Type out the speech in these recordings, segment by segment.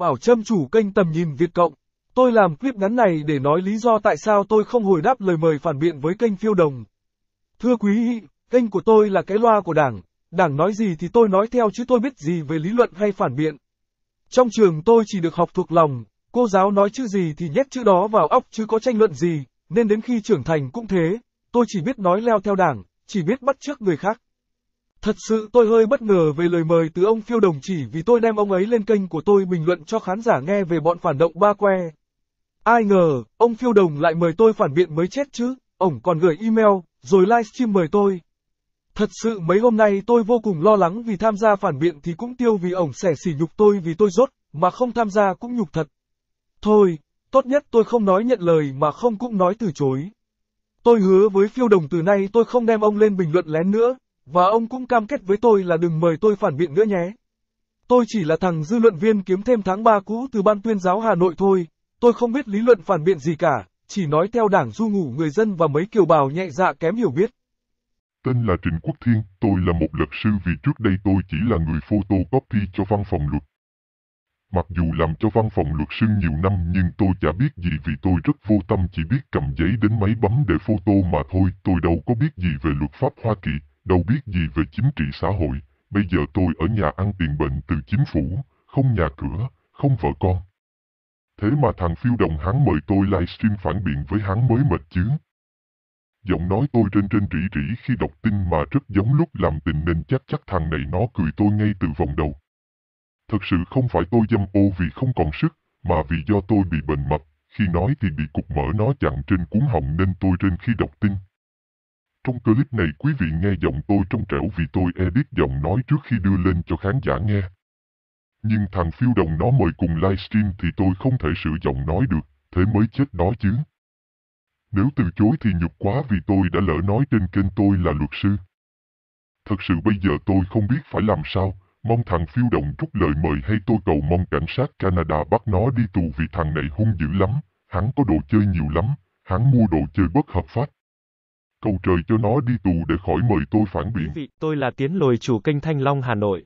Bảo Trâm chủ kênh tầm nhìn Việt Cộng. Tôi làm clip ngắn này để nói lý do tại sao tôi không hồi đáp lời mời phản biện với kênh phiêu đồng. Thưa quý, kênh của tôi là cái loa của đảng, đảng nói gì thì tôi nói theo chứ tôi biết gì về lý luận hay phản biện. Trong trường tôi chỉ được học thuộc lòng, cô giáo nói chữ gì thì nhét chữ đó vào óc chứ có tranh luận gì, nên đến khi trưởng thành cũng thế, tôi chỉ biết nói leo theo đảng, chỉ biết bắt chước người khác. Thật sự tôi hơi bất ngờ về lời mời từ ông Phiêu Đồng chỉ vì tôi đem ông ấy lên kênh của tôi bình luận cho khán giả nghe về bọn phản động ba que. Ai ngờ, ông Phiêu Đồng lại mời tôi phản biện mới chết chứ, ổng còn gửi email, rồi livestream mời tôi. Thật sự mấy hôm nay tôi vô cùng lo lắng vì tham gia phản biện thì cũng tiêu vì ổng sẽ xỉ nhục tôi vì tôi rốt, mà không tham gia cũng nhục thật. Thôi, tốt nhất tôi không nói nhận lời mà không cũng nói từ chối. Tôi hứa với phiêu đồng từ nay tôi không đem ông lên bình luận lén nữa, và ông cũng cam kết với tôi là đừng mời tôi phản biện nữa nhé. Tôi chỉ là thằng dư luận viên kiếm thêm tháng 3 cũ từ ban tuyên giáo Hà Nội thôi, tôi không biết lý luận phản biện gì cả, chỉ nói theo đảng du ngủ người dân và mấy kiều bào nhẹ dạ kém hiểu biết. Tên là Trịnh Quốc Thiên, tôi là một luật sư vì trước đây tôi chỉ là người photocopy cho văn phòng luật. Mặc dù làm cho văn phòng luật sư nhiều năm nhưng tôi chả biết gì vì tôi rất vô tâm chỉ biết cầm giấy đến máy bấm để photo mà thôi, tôi đâu có biết gì về luật pháp Hoa Kỳ, đâu biết gì về chính trị xã hội, bây giờ tôi ở nhà ăn tiền bệnh từ chính phủ, không nhà cửa, không vợ con. Thế mà thằng phiêu đồng hắn mời tôi livestream phản biện với hắn mới mệt chứ. Giọng nói tôi trên trên rỉ rỉ khi đọc tin mà rất giống lúc làm tình nên chắc chắc thằng này nó cười tôi ngay từ vòng đầu. Thật sự không phải tôi dâm ô vì không còn sức, mà vì do tôi bị bệnh mập, khi nói thì bị cục mỡ nó chặn trên cuốn họng nên tôi trên khi đọc tin. Trong clip này quý vị nghe giọng tôi trong trẻo vì tôi edit giọng nói trước khi đưa lên cho khán giả nghe. Nhưng thằng phiêu đồng nó mời cùng livestream thì tôi không thể sửa giọng nói được, thế mới chết đó chứ. Nếu từ chối thì nhục quá vì tôi đã lỡ nói trên kênh tôi là luật sư. Thật sự bây giờ tôi không biết phải làm sao, mong thằng phiêu đồng rút lời mời hay tôi cầu mong cảnh sát Canada bắt nó đi tù vì thằng này hung dữ lắm, hắn có đồ chơi nhiều lắm, hắn mua đồ chơi bất hợp pháp cầu trời cho nó đi tù để khỏi mời tôi phản biện. Vị, tôi là Tiến Lồi chủ kênh Thanh Long Hà Nội.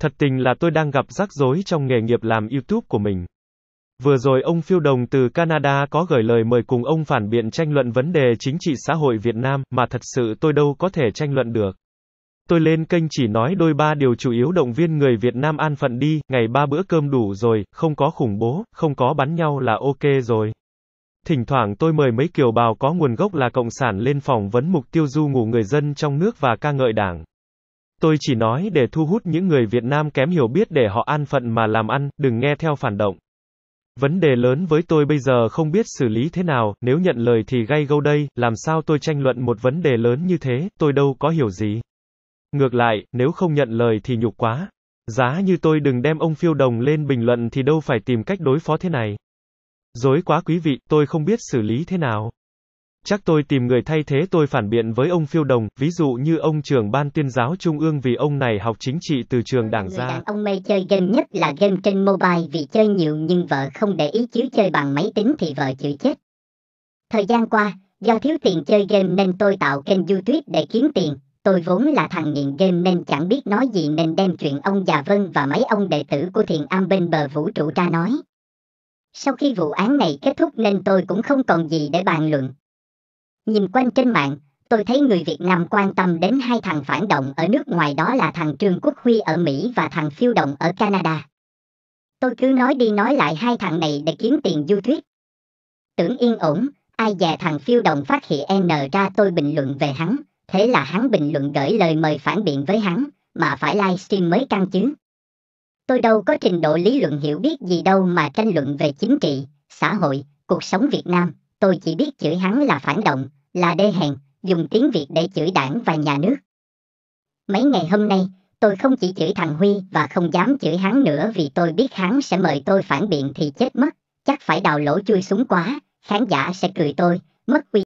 Thật tình là tôi đang gặp rắc rối trong nghề nghiệp làm YouTube của mình. Vừa rồi ông Phiêu Đồng từ Canada có gửi lời mời cùng ông phản biện tranh luận vấn đề chính trị xã hội Việt Nam, mà thật sự tôi đâu có thể tranh luận được. Tôi lên kênh chỉ nói đôi ba điều chủ yếu động viên người Việt Nam an phận đi, ngày ba bữa cơm đủ rồi, không có khủng bố, không có bắn nhau là ok rồi. Thỉnh thoảng tôi mời mấy kiều bào có nguồn gốc là cộng sản lên phỏng vấn mục tiêu du ngủ người dân trong nước và ca ngợi đảng. Tôi chỉ nói để thu hút những người Việt Nam kém hiểu biết để họ an phận mà làm ăn, đừng nghe theo phản động. Vấn đề lớn với tôi bây giờ không biết xử lý thế nào, nếu nhận lời thì gay gâu đây, làm sao tôi tranh luận một vấn đề lớn như thế, tôi đâu có hiểu gì. Ngược lại, nếu không nhận lời thì nhục quá. Giá như tôi đừng đem ông phiêu đồng lên bình luận thì đâu phải tìm cách đối phó thế này. Dối quá quý vị, tôi không biết xử lý thế nào. Chắc tôi tìm người thay thế tôi phản biện với ông phiêu đồng, ví dụ như ông trưởng ban tuyên giáo trung ương vì ông này học chính trị từ trường đảng người ra. Đàn ông mê chơi game nhất là game trên mobile vì chơi nhiều nhưng vợ không để ý chứ chơi bằng máy tính thì vợ chịu chết. Thời gian qua, do thiếu tiền chơi game nên tôi tạo kênh YouTube để kiếm tiền. Tôi vốn là thằng nghiện game nên chẳng biết nói gì nên đem chuyện ông già Vân và mấy ông đệ tử của thiền am bên bờ vũ trụ ra nói. Sau khi vụ án này kết thúc nên tôi cũng không còn gì để bàn luận. Nhìn quanh trên mạng, tôi thấy người Việt Nam quan tâm đến hai thằng phản động ở nước ngoài đó là thằng Trương Quốc Huy ở Mỹ và thằng Phiêu Động ở Canada. Tôi cứ nói đi nói lại hai thằng này để kiếm tiền du thuyết. Tưởng yên ổn, ai dè thằng Phiêu Động phát hiện N ra tôi bình luận về hắn, thế là hắn bình luận gửi lời mời phản biện với hắn, mà phải livestream mới căng chứ. Tôi đâu có trình độ lý luận hiểu biết gì đâu mà tranh luận về chính trị, xã hội, cuộc sống Việt Nam. Tôi chỉ biết chửi hắn là phản động, là đê hèn, dùng tiếng Việt để chửi đảng và nhà nước. Mấy ngày hôm nay, tôi không chỉ chửi thằng Huy và không dám chửi hắn nữa vì tôi biết hắn sẽ mời tôi phản biện thì chết mất. Chắc phải đào lỗ chui súng quá, khán giả sẽ cười tôi, mất uy